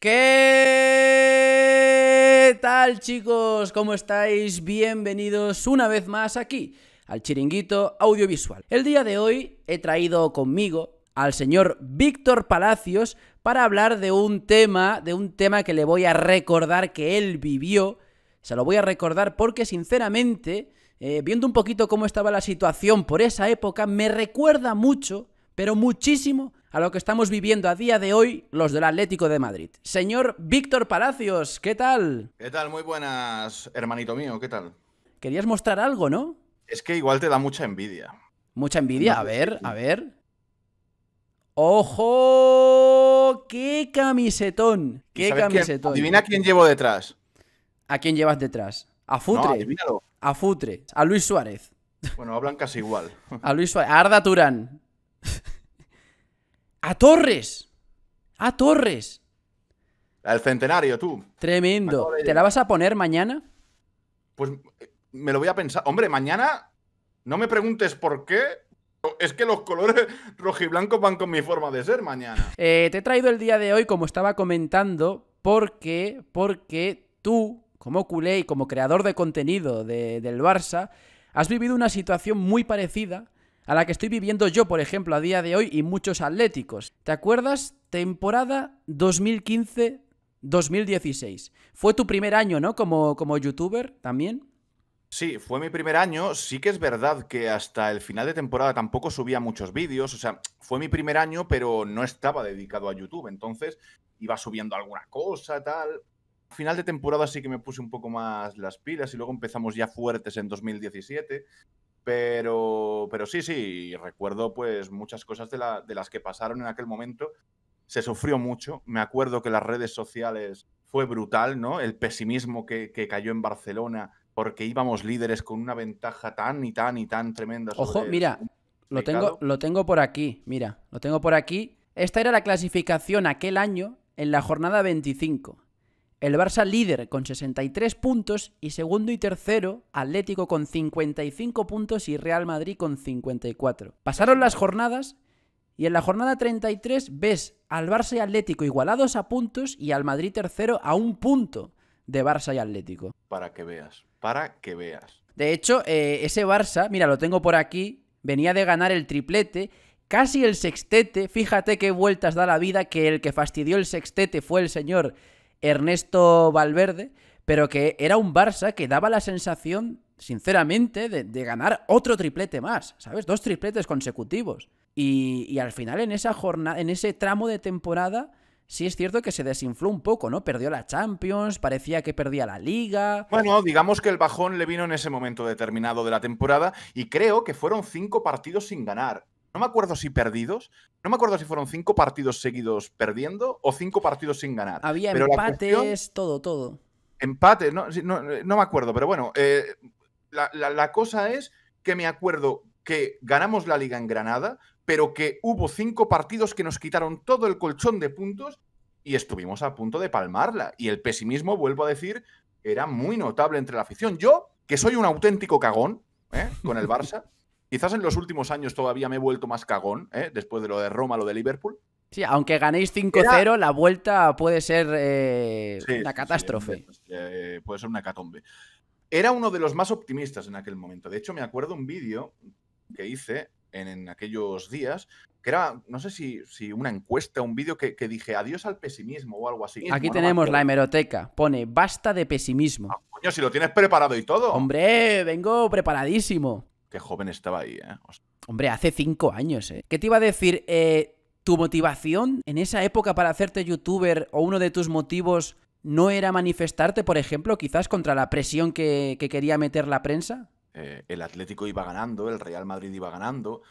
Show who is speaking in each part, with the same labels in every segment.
Speaker 1: ¿Qué tal chicos? ¿Cómo estáis? Bienvenidos una vez más aquí al chiringuito audiovisual. El día de hoy he traído conmigo al señor Víctor Palacios para hablar de un tema, de un tema que le voy a recordar que él vivió. Se lo voy a recordar porque sinceramente, eh, viendo un poquito cómo estaba la situación por esa época, me recuerda mucho pero muchísimo a lo que estamos viviendo a día de hoy los del Atlético de Madrid. Señor Víctor Palacios, ¿qué tal?
Speaker 2: ¿Qué tal? Muy buenas, hermanito mío, ¿qué tal?
Speaker 1: Querías mostrar algo, ¿no? Es que igual te da mucha envidia. Mucha envidia, a ver, a ver. ¡Ojo! ¡Qué camisetón! ¿Qué camisetón? Quién? a quién llevo detrás. ¿A quién llevas detrás? A Futre. a Futre. A Luis Suárez. Bueno, hablan casi igual. A Luis Suárez. A Arda Turán. a Torres. A Torres. Al centenario, tú. Tremendo. ¿Te la vas a poner mañana? Pues eh,
Speaker 2: me lo voy a pensar. Hombre, mañana no me preguntes por qué. Es que los colores rojo y blanco van con mi forma de ser mañana.
Speaker 1: Eh, te he traído el día de hoy, como estaba comentando, porque, porque tú, como culé y como creador de contenido del Barça, has vivido una situación muy parecida a la que estoy viviendo yo, por ejemplo, a día de hoy y muchos atléticos. ¿Te acuerdas? Temporada 2015-2016. Fue tu primer año, ¿no? Como, como youtuber también.
Speaker 2: Sí, fue mi primer año. Sí que es verdad que hasta el final de temporada tampoco subía muchos vídeos. O sea, fue mi primer año, pero no estaba dedicado a YouTube. Entonces iba subiendo alguna cosa, tal. Final de temporada sí que me puse un poco más las pilas y luego empezamos ya fuertes en 2017. Pero, pero sí, sí, recuerdo pues muchas cosas de, las que pasaron en aquel momento. Se sufrió mucho. Me acuerdo que las redes sociales fue brutal, ¿no? El pesimismo que, cayó en Barcelona porque íbamos
Speaker 1: líderes con una ventaja tan y tan y tan tremenda. Ojo, mira, lo tengo, lo tengo por aquí, mira, lo tengo por aquí. Esta era la clasificación aquel año en la jornada 25. El Barça líder con 63 puntos y segundo y tercero Atlético con 55 puntos y Real Madrid con 54. Pasaron las jornadas y en la jornada 33 ves al Barça y Atlético igualados a puntos y al Madrid tercero a un punto de Barça y Atlético. Para que veas, para que veas. De hecho, eh, ese Barça, mira, lo tengo por aquí, venía de ganar el triplete casi el sextete. Fíjate qué vueltas da la vida que el que fastidió el sextete fue el señor Ernesto Valverde, pero que era un Barça que daba la sensación, sinceramente, de, ganar otro triplete más, ¿sabes? Dos tripletes consecutivos. Y, y, al final en esa jornada, en ese tramo de temporada, sí es cierto que se desinfló un poco, ¿no? Perdió la Champions, parecía que perdía la liga.
Speaker 2: Bueno, digamos que el bajón le vino en ese momento determinado de la temporada y creo que fueron cinco partidos sin ganar. No me acuerdo si perdidos, no me acuerdo si fueron cinco partidos seguidos perdiendo o cinco partidos sin ganar. Había empates,
Speaker 1: todo, todo.
Speaker 2: Empate, eh, no, me acuerdo, pero bueno, eh, la, cosa es que me acuerdo que ganamos la liga en Granada, pero que hubo cinco partidos que nos quitaron todo el colchón de puntos y estuvimos a punto de palmarla. Y el pesimismo, vuelvo a decir, era muy notable entre la afición. Yo, que soy un auténtico cagón ¿eh? con el Barça, Quizás en los últimos años todavía me he vuelto más cagón, ¿eh? después de lo de Roma, lo de Liverpool.
Speaker 1: Sí, aunque ganéis 5-0, la vuelta puede ser eh, una catástrofe.
Speaker 2: Eh, pues, puede ser una catombe. Era uno de los más optimistas en aquel momento. De hecho, me acuerdo un vídeo que hice en, aquellos días, que era, no sé si, una encuesta, un vídeo que, dije adiós al pesimismo o algo así. Aquí tenemos la
Speaker 1: hemeroteca, pone basta de pesimismo. Ah,
Speaker 2: coño, si lo tienes preparado y todo.
Speaker 1: Hombre, vengo preparadísimo.
Speaker 2: Qué joven estaba ahí, ¿eh?
Speaker 1: Hombre, hace cinco años, ¿eh? ¿Qué te iba a decir? Eh, ¿Tu motivación en esa época para hacerte youtuber o uno de tus motivos no era manifestarte, por ejemplo, quizás contra la presión que, quería meter la prensa?
Speaker 2: Eh, el Atlético iba ganando, el Real Madrid iba ganando.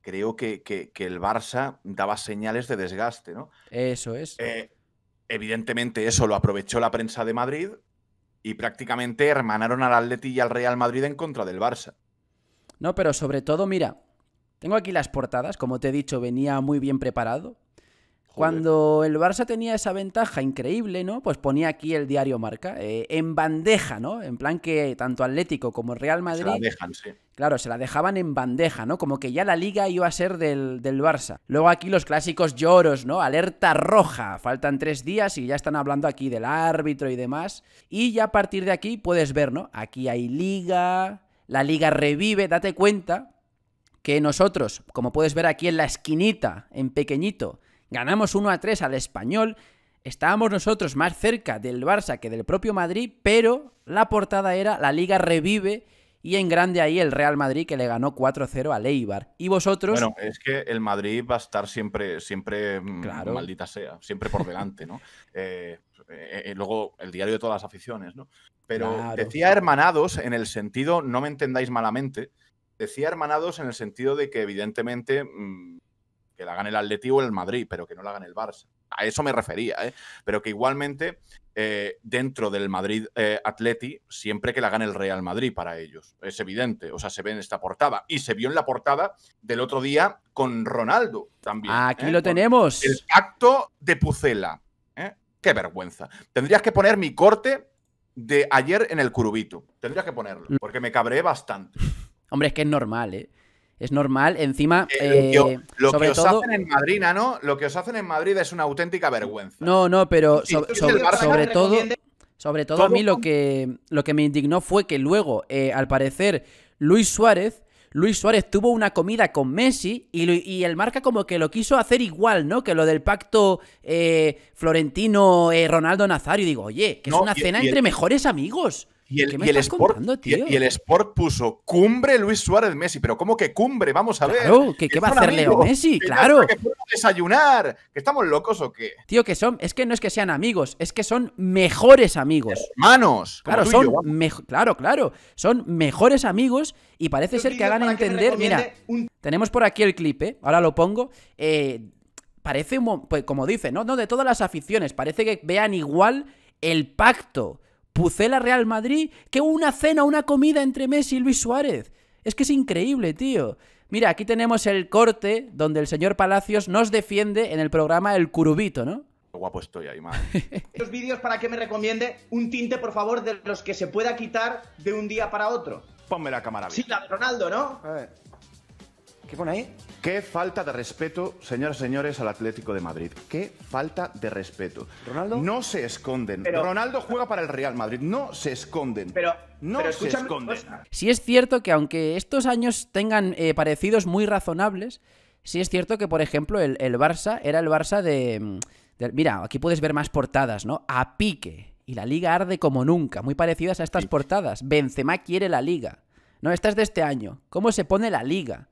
Speaker 2: Creo que, el Barça daba señales de desgaste, ¿no? Eso es. Eh, evidentemente eso lo aprovechó la prensa de Madrid y prácticamente hermanaron al Atleti y al Real Madrid en contra del Barça.
Speaker 1: No, pero sobre todo, mira, tengo aquí las portadas, como te he dicho, venía muy bien preparado. Cuando el Barça tenía esa ventaja increíble, ¿no? Pues ponía aquí el diario Marca, eh, en bandeja, ¿no? En plan que tanto Atlético como Real Madrid. Se la dejan, sí. Claro, se la dejaban en bandeja, ¿no? Como que ya la liga iba a ser del, del Barça. Luego aquí los clásicos lloros, ¿no? Alerta roja. Faltan tres días y ya están hablando aquí del árbitro y demás. Y ya a partir de aquí puedes ver, ¿no? Aquí hay liga. La liga revive, date cuenta, que nosotros, como puedes ver aquí en la esquinita, en pequeñito, Ganamos 1 a 3 al español. Estábamos nosotros más cerca del Barça que del propio Madrid, pero la portada era la liga revive y en grande ahí el Real Madrid que le ganó 4-0 al Eibar. Y vosotros.
Speaker 2: Bueno, es que el Madrid va a estar siempre, siempre, mm, maldita sea, siempre por delante, ¿no? Eh, eh, eh, luego el diario de todas las aficiones, ¿no? Pero decía hermanados en el sentido, no me entendáis malamente, decía hermanados en el sentido de que evidentemente mm, que la gane el Atleti o el Madrid, pero que no la gane el Barça. A eso me refería, ¿eh? pero que igualmente eh, dentro del Madrid eh, Atleti, siempre que la gane el Real Madrid para ellos. Es evidente, o sea, se ve en esta portada. Y se vio en la portada del otro día con Ronaldo también. Aquí ¿eh? lo tenemos. El acto de Pucela. Qué vergüenza. Tendrías que poner mi corte de ayer en el Curubito. Tendrías que ponerlo, mm. porque me cabré bastante.
Speaker 1: Hombre, es que es normal, ¿eh? Es normal, encima. Eh, lo que eh, os hacen
Speaker 2: en Madrid, ¿no? Lo que os hacen en Madrid es una auténtica vergüenza.
Speaker 1: No, no, pero sobre, todo. Sobre todo a mí lo que, lo que me indignó fue que luego, eh, al parecer, Luis Suárez. Luis Suárez tuvo una comida con Messi y, el marca como que lo quiso hacer igual, ¿no? Que lo del pacto Florentino-Ronaldo Nazario. digo, oye, que es una cena entre mejores amigos. Y el, y el Sport,
Speaker 2: tío? Y, el Sport puso cumbre Luis Suárez Messi, pero ¿cómo que cumbre? Vamos a ver. ¿qué, qué va a hacer Leo Messi? claro.
Speaker 1: desayunar, que estamos locos o qué. Tío, que son, es que no es que sean amigos, es que son mejores amigos. ¡Manos! Claro, son claro, claro, son mejores amigos y parece ser que hagan entender, mira, tenemos por aquí el clip, ¿eh? ahora lo pongo. Eh, parece un, pues, como dice, ¿no? No, de todas las aficiones, parece que vean igual el pacto Pucela Real Madrid que una cena, una comida entre Messi y Luis Suárez. Es que es increíble, tío. Mira, aquí tenemos el corte donde el señor Palacios nos defiende en el programa El Curubito, ¿no? Qué Guapo estoy ahí, madre. Los vídeos para que me recomiende un tinte, por favor, de los que se pueda quitar de un día para otro.
Speaker 2: Ponme la cámara. Bien.
Speaker 1: Sí, la de Ronaldo, ¿no? A ver.
Speaker 2: ¿Qué ahí? Qué falta de respeto, señoras y señores, al Atlético de Madrid. Qué falta de respeto. ¿Ronaldo? No se esconden. Ronaldo juega para el Real Madrid. No se esconden. Pero... No se esconden.
Speaker 1: Si es cierto que aunque estos años tengan eh, parecidos muy razonables, Si es cierto que, por ejemplo, el, Barça era el Barça de, mm, Mira, aquí puedes ver más portadas, ¿no? A pique. Y la liga arde como nunca, muy parecidas a estas portadas. Benzema quiere la liga. No, esta es de este año. ¿Cómo se pone la liga?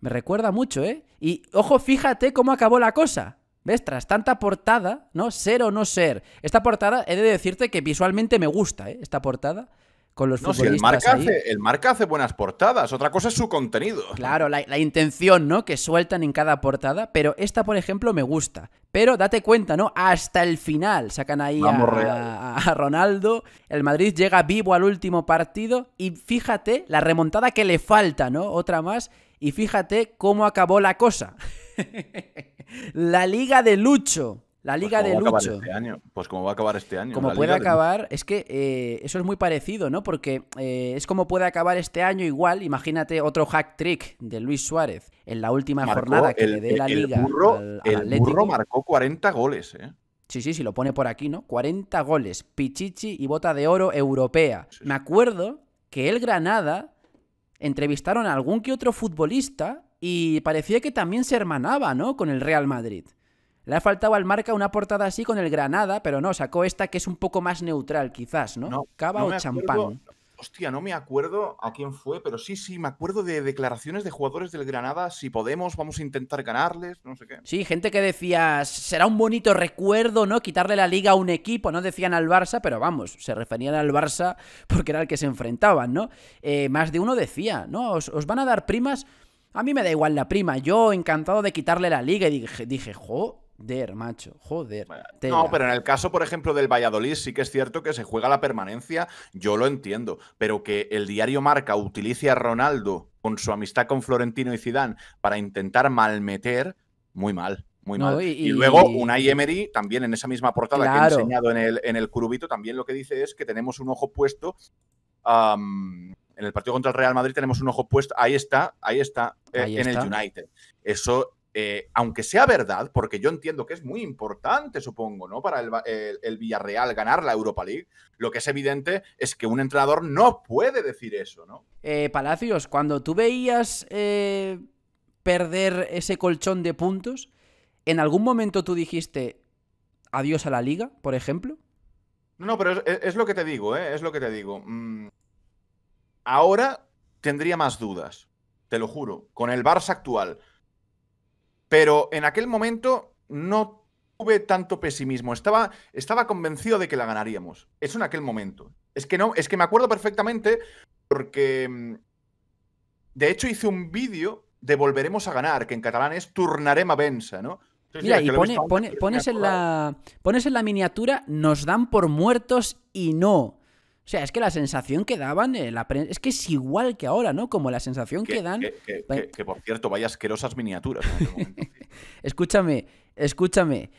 Speaker 1: Me recuerda mucho, ¿eh? Y ojo, fíjate cómo acabó la cosa. ¿Ves? Tras tanta portada, ¿no? Ser o no ser. Esta portada, he de decirte que visualmente me gusta, ¿eh? Esta portada. Con los no, el, marca Hace, buenas portadas, otra cosa es su contenido. Claro, la, intención, ¿no? Que sueltan en cada portada, pero esta, por ejemplo, me gusta. Pero date cuenta, ¿no? Hasta el final sacan ahí a, Ronaldo. El Madrid llega vivo al último partido y fíjate la remontada que le falta, ¿no? Otra más. Y fíjate cómo acabó la cosa. la Liga de Lucho. La pues Liga de Lucho. Este
Speaker 2: año. Pues cómo va a acabar este año. Como puede acabar,
Speaker 1: es que eh, eso es muy parecido, ¿no? Porque eh, es como puede acabar este año igual. Imagínate otro hack trick de Luis Suárez en la última jornada que le dé la Liga. el burro marcó 40 goles, ¿eh? Sí, sí, sí, lo pone por aquí, ¿no? 40 goles, pichichi y bota de oro europea. Me acuerdo que el Granada entrevistaron a algún que otro futbolista y parecía que también se hermanaba, ¿no? Con el Real Madrid. Le ha faltado al marca una portada así con el Granada, pero no, sacó esta que es un poco más neutral, quizás, ¿no? Cava o champán.
Speaker 2: Hostia, no me acuerdo a quién fue, pero sí, sí, me acuerdo de declaraciones de jugadores del Granada, si podemos,
Speaker 1: vamos a intentar ganarles, no sé qué. Sí, gente que decía, será un bonito recuerdo, ¿no? Quitarle la liga a un equipo, no decían al Barça, pero vamos, se referían al Barça porque era el que se enfrentaban, ¿no? Eh, más de uno decía, ¿no? os, van a dar primas... A mí me da igual la prima, yo encantado de quitarle la liga y dije, dije jo, Joder, macho, joder. No,
Speaker 2: pero en el caso, por ejemplo, del Valladolid, sí que es cierto que se juega la permanencia, yo lo entiendo, pero que el diario Marca utilice a Ronaldo con su amistad con Florentino y Zidane para intentar malmeter, muy mal. Muy mal. Y, luego Una Emery, también en esa misma portada que he enseñado en el, en el Curubito, también lo que dice es que tenemos un ojo puesto en el partido contra el Real Madrid tenemos un ojo puesto. Ahí está, ahí está. Eh, en el United. Eso eh, aunque sea verdad, porque yo entiendo que es muy importante, supongo, ¿no? Para el, Villarreal ganar la Europa League, lo que es evidente es que un entrenador no puede decir eso, ¿no?
Speaker 1: Eh, Palacios, cuando tú veías eh, perder ese colchón de puntos, ¿en algún momento tú dijiste adiós a la liga, por ejemplo?
Speaker 2: No, pero es, lo que te digo, Es lo que te digo. Mm, ahora tendría más dudas, te lo juro, con el Barça actual pero en aquel momento no tuve tanto pesimismo. Estaba, estaba convencido de que la ganaríamos. Eso en aquel momento. Es que no, es que me acuerdo perfectamente porque mm, de hecho hice un vídeo de Volveremos a ganar, que en catalán es Turnarem a ¿no? Mira, y pones,
Speaker 1: en la, pones en la miniatura, nos dan por muertos y no. O sea, es que la sensación que daban, eh, la prensa... es que es igual que ahora, ¿no? Como la sensación que, dan.
Speaker 2: Pues que, por cierto, vaya asquerosas
Speaker 1: miniaturas. Este escúchame, escúchame.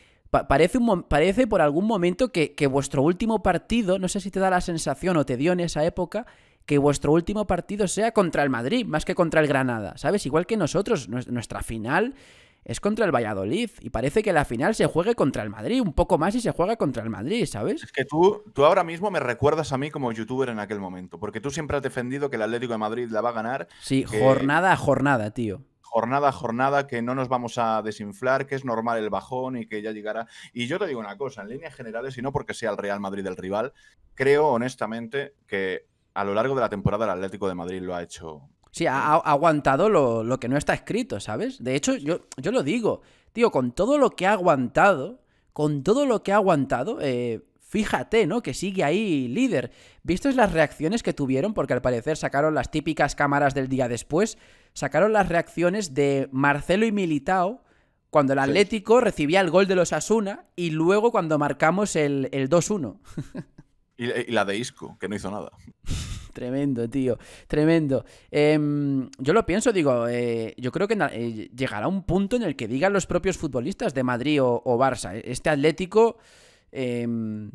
Speaker 1: parece, un parece por algún momento que, que vuestro último partido, no sé si te da la sensación o te dio en esa época, que vuestro último partido sea contra el Madrid, más que contra el Granada, ¿sabes? Igual que nosotros, nuestra final es contra el Valladolid y parece que la final se juegue contra el Madrid, un poco más y se juega contra el Madrid, ¿sabes? Es
Speaker 2: que tú, tú ahora mismo me recuerdas a mí como youtuber en aquel momento, porque tú siempre has defendido que el Atlético de Madrid la va a ganar. Sí, jornada
Speaker 1: a jornada, tío.
Speaker 2: Jornada a jornada, que no nos vamos a desinflar, que es normal el bajón y que ya llegará. Y yo te digo una cosa, en líneas generales, y no porque sea el Real Madrid el rival, creo honestamente que a lo largo de la temporada el Atlético de Madrid lo ha hecho
Speaker 1: Sí, ha, aguantado lo, que no está escrito, ¿sabes? De hecho, yo, yo lo digo, tío, con todo lo que ha aguantado, con todo lo que ha aguantado, eh, fíjate, ¿no? Que sigue ahí líder. ¿Vistos las reacciones que tuvieron? Porque al parecer sacaron las típicas cámaras del día después, sacaron las reacciones de Marcelo y Militao cuando el Atlético recibía el gol de los Asuna y luego cuando marcamos el, 2-1.
Speaker 2: y, y la de Isco, que no hizo nada.
Speaker 1: Tremendo, tío. Tremendo. Em, yo lo pienso, digo, eh, yo creo que eh, llegará un punto en el que digan los propios futbolistas de Madrid o, Barça. Eh, este Atlético em,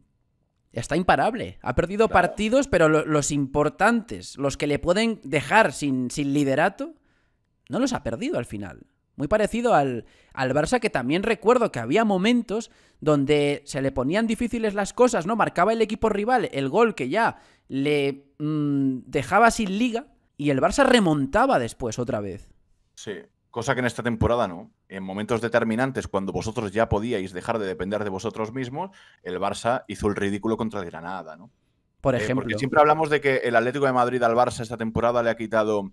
Speaker 1: está imparable. Ha perdido partidos, pero los importantes, los que le pueden dejar sin, sin liderato, no los ha perdido al final. Muy parecido al, al, Barça, que también recuerdo que había momentos donde se le ponían difíciles las cosas, ¿no? Marcaba el equipo rival el gol que ya le Mm, dejaba sin liga y el Barça remontaba después otra vez.
Speaker 2: Sí, cosa que en esta temporada no. En momentos determinantes, cuando vosotros ya podíais dejar de depender de vosotros mismos, el Barça hizo el ridículo contra el Granada, ¿no? Por eh, ejemplo. porque siempre hablamos de que el Atlético de Madrid al Barça esta temporada le ha quitado,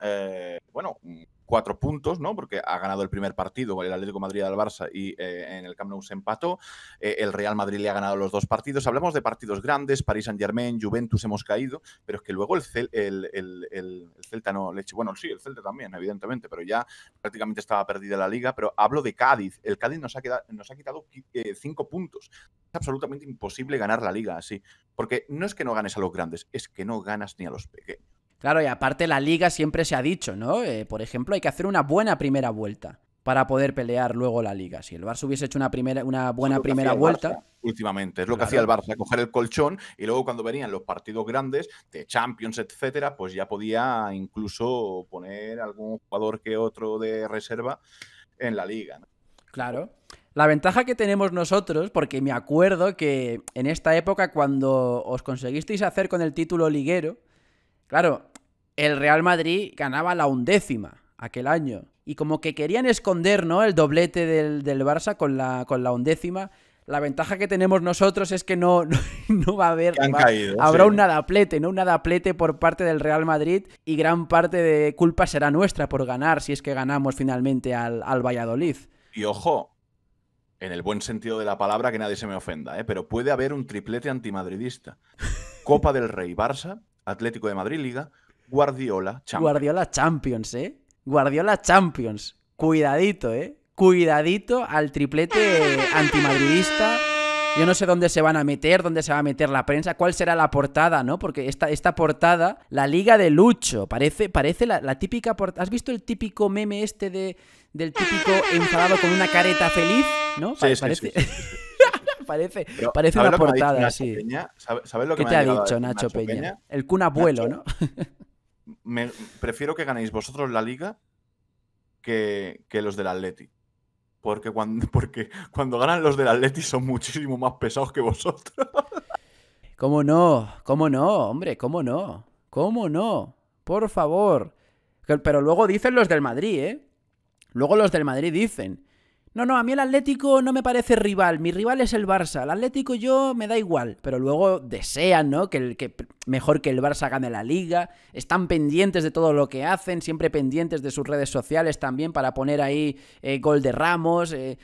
Speaker 2: eh, bueno, cuatro puntos, ¿no? Porque ha ganado el primer partido el Atlético Madrid al Barça y eh, en el Camp Nou se empató. Eh, el Real Madrid le ha ganado los dos partidos. Hablamos de partidos grandes, París Saint Germain, Juventus hemos caído, pero es que luego el, Cel el, Celta no leche. Bueno, sí, el Celta también, evidentemente, pero ya prácticamente estaba perdida la liga. Pero hablo de Cádiz. El Cádiz nos ha, nos ha quitado eh, cinco puntos. Es absolutamente imposible ganar la liga así. Porque no es que no ganes a los grandes, es que no ganas ni a los pequeños.
Speaker 1: Claro, y aparte la liga siempre se ha dicho, ¿no? Eh, por ejemplo, hay que hacer una buena primera vuelta para poder pelear luego la liga. Si el Barça hubiese hecho una, primera, una buena primera vuelta...
Speaker 2: últimamente, es lo que hacía el Barça, coger el colchón y luego cuando venían los partidos grandes de Champions, etcétera, pues ya podía incluso poner algún jugador que otro de reserva en la liga. ¿no?
Speaker 1: Claro. La ventaja que tenemos nosotros, porque me acuerdo que en esta época cuando os conseguisteis hacer con el título liguero, claro, el Real Madrid ganaba la undécima aquel año. Y como que querían esconder, ¿no? El doblete del, Barça con la, con la undécima. La ventaja que tenemos nosotros es que no, va a haber. habrá un nadaplete, ¿no? Un nadaplete por parte del Real Madrid y gran parte de culpa será nuestra por ganar, si es que ganamos finalmente al, al Valladolid.
Speaker 2: Y ojo, en el buen sentido de la palabra, que nadie se me ofenda, ¿eh? pero puede haber un triplete antimadridista: Copa del Rey Barça, Atlético
Speaker 1: de Madrid Liga, Guardiola Champions. Guardiola Champions, ¿eh? Guardiola Champions. Cuidadito, ¿eh? Cuidadito al triplete antimadridista. Yo no sé dónde se van a meter, dónde se va a meter la prensa, cuál será la portada, ¿no? Porque esta, esta portada, la Liga de Lucho, parece, parece la, típica portada. ¿Has visto el típico meme este de, del típico enfadado con una careta feliz? ¿No? parece... parece, una portada, sí. ¿Sabes lo que ¿Qué me te ha dicho Nacho Peña? El cuna ¿no?
Speaker 2: prefiero que ganéis vosotros la liga que, los del Atleti. Porque cuando, porque cuando ganan los del Atleti son muchísimo
Speaker 1: más pesados que vosotros. ¿Cómo no? ¿Cómo no? Hombre, ¿cómo no? ¿Cómo no? Por favor. Pero luego dicen los del Madrid, ¿eh? Luego los del Madrid dicen, no, no, a mí el Atlético no me parece rival, mi rival es el Barça, el Atlético yo me da igual, pero luego desean, ¿no? Que, el, que mejor que el Barça gane la liga, están pendientes de todo lo que hacen, siempre pendientes de sus redes sociales también para poner ahí eh, gol de Ramos. Eh.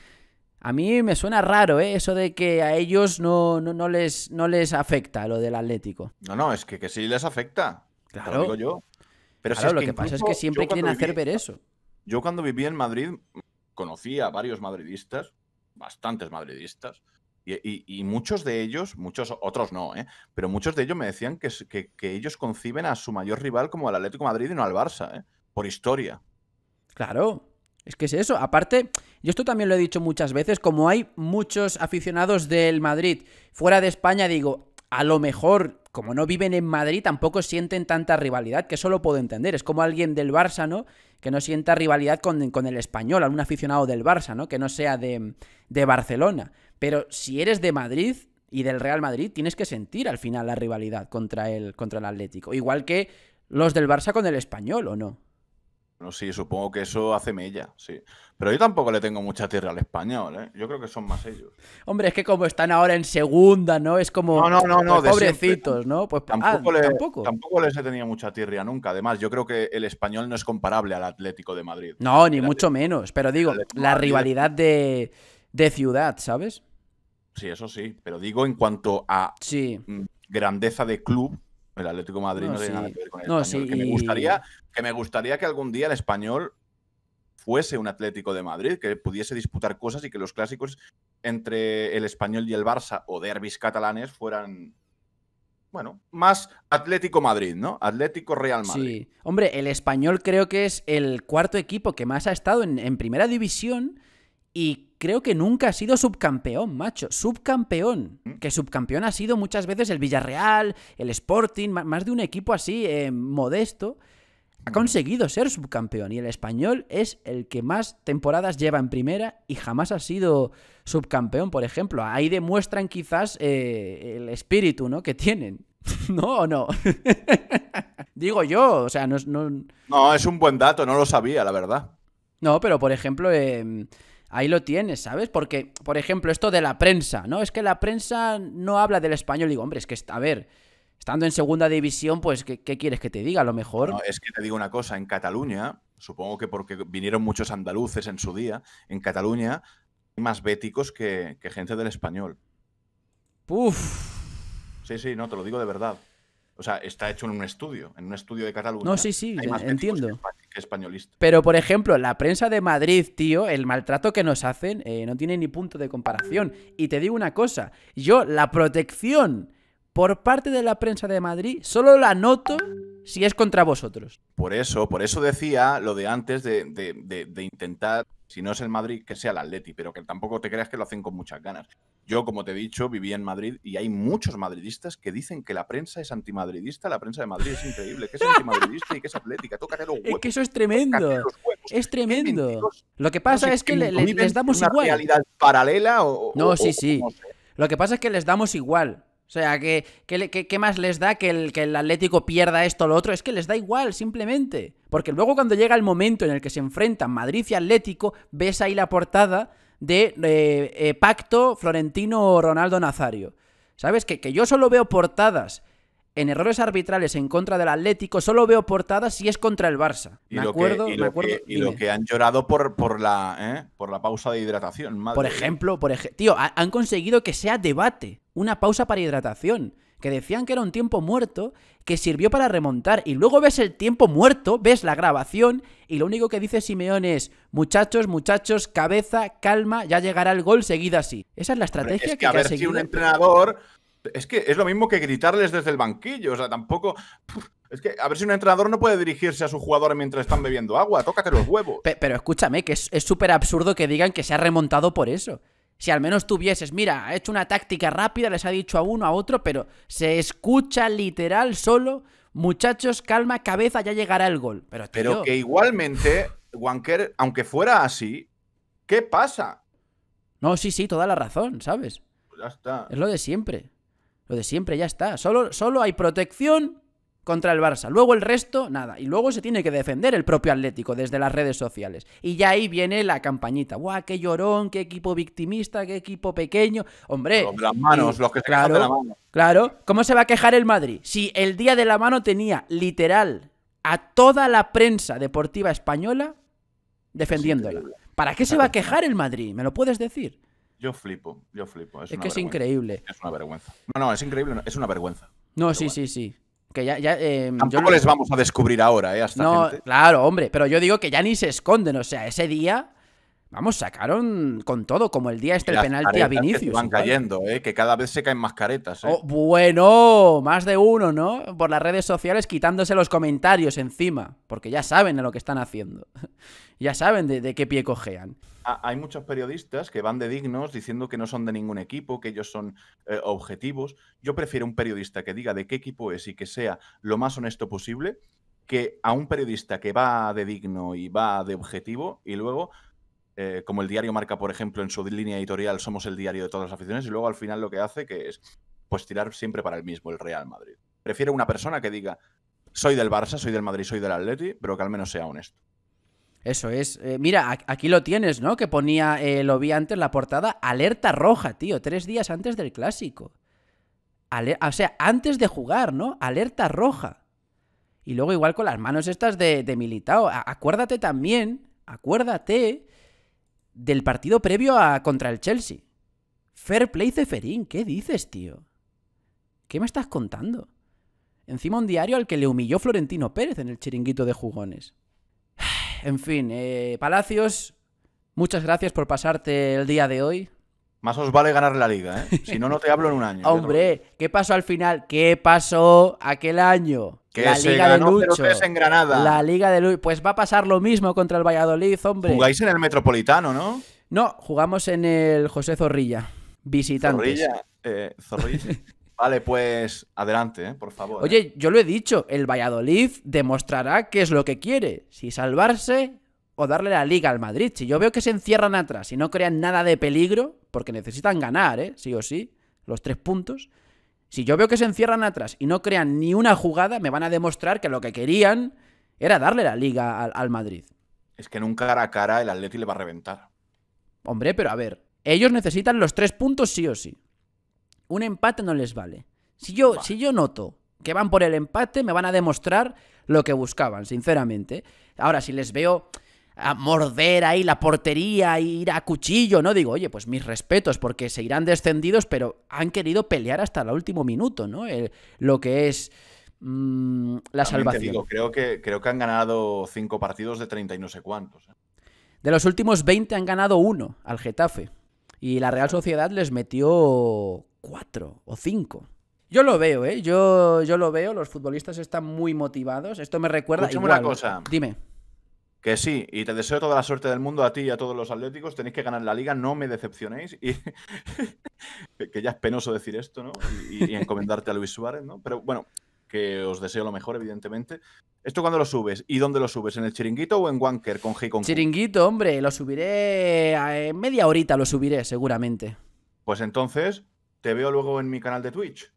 Speaker 1: A mí me suena raro, ¿eh? Eso de que a ellos no, no, les, no les afecta lo del Atlético.
Speaker 2: No, no, es que, sí les afecta. Claro. lo digo yo. Pero lo que, pasa es que siempre quieren hacer ver eso. Yo cuando viví en Madrid, conocí a varios madridistas, bastantes madridistas, y, muchos de ellos, muchos otros no, ¿eh? pero muchos de ellos me decían que, ellos conciben
Speaker 1: a su mayor rival como al Atlético de Madrid y no al Barça, ¿eh? por historia. Claro, es que es eso. Aparte, yo esto también lo he dicho muchas veces, como hay muchos aficionados del Madrid fuera de España, digo, a lo mejor, como no viven en Madrid, tampoco sienten tanta rivalidad, que eso lo puedo entender. Es como alguien del Barça, ¿no? Que no sienta rivalidad con, el español, algún aficionado del Barça, ¿no? Que no sea de, de Barcelona. Pero si eres de Madrid, y del Real Madrid, tienes que sentir al final la rivalidad contra el, contra el Atlético. Igual que los del Barça con el español, ¿o no?
Speaker 2: Bueno, sí, supongo que eso hace mella, sí. Pero yo tampoco le tengo mucha tierra al español, ¿eh? Yo creo que son más ellos.
Speaker 1: Hombre, es que como están ahora en segunda, ¿no? Es como. No, Pobrecitos, ¿no?
Speaker 2: Pues ah, tampoco, tampoco. les he tenido mucha tierra nunca. Además, yo creo que el español no es comparable al Atlético de Madrid.
Speaker 1: No, ni mucho menos. Pero digo, la rivalidad de, ciudad, ¿sabes?
Speaker 2: Sí, eso sí. Pero digo en cuanto a mm, grandeza de club, el Atlético Madrid no, tiene nada que ver con el no, Sí, que, me gustaría, que me gustaría que algún día el español fuese un Atlético de Madrid, que pudiese disputar cosas y que los clásicos entre el español y el Barça o derbis catalanes fueran bueno, más Atlético Madrid,
Speaker 1: ¿no? Atlético Real Madrid. Sí, hombre, el español creo que es el cuarto equipo que más ha estado en, en primera división y creo que nunca ha sido subcampeón, macho. Subcampeón. Mm. Que subcampeón ha sido muchas veces el Villarreal, el Sporting, más de un equipo así eh, modesto. Ha mm. conseguido ser subcampeón y el español es el que más temporadas lleva en primera y jamás ha sido subcampeón, por ejemplo. Ahí demuestran quizás eh, el espíritu ¿no? que tienen. ¿No o no? Digo yo, o sea, no, no... No, es un buen dato, no lo sabía, la verdad. No, pero por ejemplo, em, ahí lo tienes, ¿sabes? Porque, por ejemplo, esto de la prensa, ¿no? Es que la prensa no habla del español. Digo, hombre, es que, a ver, estando en segunda división, pues, ¿qué, quieres que te diga? A lo mejor. No, es que te digo una cosa, en Cataluña,
Speaker 2: supongo que porque vinieron muchos andaluces en su día, en Cataluña hay más béticos que, gente del español.
Speaker 1: Puf.
Speaker 2: Sí, sí, no, te lo digo de verdad. O sea, está hecho en un estudio, en un estudio de Cataluña. No, sí, sí, entiendo españolista.
Speaker 1: Pero, por ejemplo, la prensa de Madrid, tío, el maltrato que nos hacen eh, no tiene ni punto de comparación. Y te digo una cosa, yo la protección por parte de la prensa de Madrid solo la noto si es contra vosotros.
Speaker 2: Por eso, por eso decía lo de antes de, de intentar si no es el Madrid, que sea el Atleti, pero que tampoco te creas que lo hacen con muchas ganas. Yo, como te he dicho, viví en Madrid y hay muchos madridistas que dicen que la prensa es antimadridista, la prensa de Madrid es
Speaker 1: increíble, que es antimadridista y que es atlética, tócate los Es que eso es tremendo, es tremendo. Lo que pasa es que, les damos igual. realidad paralela o...? No, sí, sí. Lo que pasa es que les damos igual. O sea, ¿qué, más les da que el, que el Atlético pierda esto o lo otro? Es que les da igual, simplemente. Porque luego cuando llega el momento en el que se enfrentan Madrid y Atlético, ves ahí la portada de eh, eh, Pacto Florentino-Ronaldo Nazario. ¿Sabes? Que, que yo solo veo portadas en errores arbitrales en contra del Atlético, solo veo portadas si es contra el Barça. ¿Me acuerdo? me acuerdo, y lo
Speaker 2: que, han llorado por,
Speaker 1: por, la, ¿eh? por la pausa de hidratación. por ejemplo, por tío, han conseguido que sea debate, una pausa para hidratación que decían que era un tiempo muerto que sirvió para remontar. Y luego ves el tiempo muerto, ves la grabación y lo único que dice Simeón es, muchachos, muchachos, cabeza, calma, ya llegará el gol, seguida así. Esa es la estrategia es que, a ver si un
Speaker 2: entrenador... Es que es lo mismo que gritarles desde el banquillo, o sea, tampoco... Es que a ver si un entrenador no puede dirigirse a sus jugadores mientras están bebiendo agua, tócate los huevos.
Speaker 1: pero escúchame, que es súper absurdo que digan que se ha remontado por eso. Si al menos tuvieses, mira, ha hecho una táctica rápida, les ha dicho a uno, a otro, pero se escucha literal solo, muchachos, calma, cabeza, ya llegará el gol. Pero, pero que
Speaker 2: igualmente, Wanker, aunque fuera
Speaker 1: así, ¿qué pasa? No, sí, sí, toda la razón, ¿sabes? Pues ya está. Es lo de siempre. Lo de siempre, ya está. Solo, solo hay protección contra el Barça. Luego el resto, nada. Y luego se tiene que defender el propio Atlético desde las redes sociales. Y ya ahí viene la campañita. ¡Guau, qué llorón! ¡Qué equipo victimista! ¡Qué equipo pequeño! ¡Hombre! las manos, los que claro, de la mano. Claro. ¿Cómo se va a quejar el Madrid? Si el día de la mano tenía, literal, a toda la prensa deportiva española defendiéndola. ¿Para qué se va a quejar el Madrid? ¿Me lo puedes decir?
Speaker 2: Yo flipo, yo flipo. Es, que es increíble. Es una vergüenza. No, no, es increíble, es una vergüenza.
Speaker 1: No, sí, sí, sí. Que ya, em, les vamos
Speaker 2: a descubrir ahora, ¿eh? no,
Speaker 1: claro, hombre, pero yo digo que ya ni se esconden, o sea, ese día Vamos, sacaron con todo, como el día este el penalti a Vinicius. van cayendo,
Speaker 2: ¿eh? que cada vez se caen más caretas. ¿eh? Oh,
Speaker 1: bueno, más de uno, ¿no? Por las redes sociales quitándose los comentarios encima, porque ya saben de lo que están haciendo. ya saben de, qué pie cojean.
Speaker 2: hay muchos periodistas que van de dignos diciendo que no son de ningún equipo, que ellos son eh, objetivos. Yo prefiero un periodista que diga de qué equipo es y que sea lo más honesto posible que a un periodista que va de digno y va de objetivo y luego eh, como el diario Marca, por ejemplo, en su línea editorial, somos el diario de todas las aficiones, y luego al final lo que hace que es pues tirar siempre para el mismo, el Real Madrid. Prefiere una persona que diga, soy del Barça, soy del Madrid, soy del Atleti, pero que al menos sea honesto.
Speaker 1: Eso es. Eh, mira, aquí lo tienes, ¿no? Que ponía, eh, lo vi antes en la portada, alerta roja, tío, tres días antes del clásico. o sea, antes de jugar, ¿no? Alerta roja. Y luego igual con las manos estas de, Militao. acuérdate también, acuérdate del partido previo a contra el Chelsea. Fair play Ferín, ¿qué dices, tío? ¿Qué me estás contando? Encima un diario al que le humilló Florentino Pérez en el chiringuito de jugones. En fin, eh, Palacios, muchas gracias por pasarte el día de hoy. Más os vale ganar la liga, ¿eh? Si no, no te hablo en un año. Hombre, ¿qué pasó al final? ¿Qué pasó aquel año? Que la liga de Lucho. en Granada. La liga de Lucho. Pues va a pasar lo mismo contra el Valladolid, hombre. Jugáis
Speaker 2: en el Metropolitano, ¿no?
Speaker 1: No, jugamos en el José Zorrilla. Visitantes. Zorrilla.
Speaker 2: Eh, Zorrilla. Vale, pues adelante, eh, por favor. Eh. Oye,
Speaker 1: yo lo he dicho, el Valladolid demostrará qué es lo que quiere, si salvarse o darle la liga al Madrid. Si yo veo que se encierran atrás y no crean nada de peligro, porque necesitan ganar, ¿eh? Sí o sí, los tres puntos. Si yo veo que se encierran atrás y no crean ni una jugada, me van a demostrar que lo que querían era darle la liga al, Madrid. Es que en un cara a cara el Atleti le va a reventar. Hombre, pero a ver, ellos necesitan los tres puntos sí o sí. Un empate no les vale. Si yo, vale. si yo noto que van por el empate, me van a demostrar lo que buscaban, sinceramente. Ahora, si les veo a morder ahí la portería, ir a cuchillo, ¿no? Digo, oye, pues mis respetos, porque se irán descendidos, pero han querido pelear hasta el último minuto, ¿no? lo que es mm, la salvación.
Speaker 2: creo, que, creo que han ganado cinco partidos de 30 y no sé cuántos. ¿eh?
Speaker 1: De los últimos 20 han ganado uno al Getafe. Y la Real Sociedad les metió cuatro o cinco. Yo lo veo, ¿eh? Yo, yo lo veo, los futbolistas están muy motivados. Esto me recuerda... una cosa.
Speaker 2: Dime. Que sí, y te deseo toda la suerte del mundo a ti y a todos los atléticos. Tenéis que ganar la liga, no me decepcionéis. Y que ya es penoso decir esto, ¿no? Y, encomendarte a Luis Suárez, ¿no? Pero bueno, que os deseo lo mejor, evidentemente. ¿Esto cuándo lo subes? ¿Y dónde lo subes? ¿En el chiringuito o en Wanker con G con
Speaker 1: Chiringuito, hombre, lo subiré. En media horita lo subiré, seguramente.
Speaker 2: Pues entonces,
Speaker 1: te veo luego en mi canal de Twitch.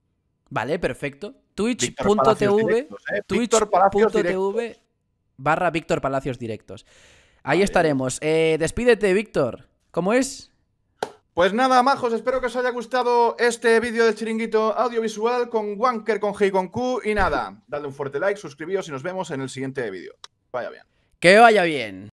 Speaker 1: Vale, perfecto. Twitch.tv. Twitch.tv barra Víctor Palacios Directos. Ahí estaremos. Eh, despídete, Víctor. ¿Cómo es? Pues nada, majos, espero que os haya gustado
Speaker 2: este vídeo de chiringuito audiovisual con Wanker, con G y con Q. Y nada, Dale un fuerte like, suscribíos y nos vemos en el siguiente vídeo. Vaya bien.
Speaker 1: Que vaya bien.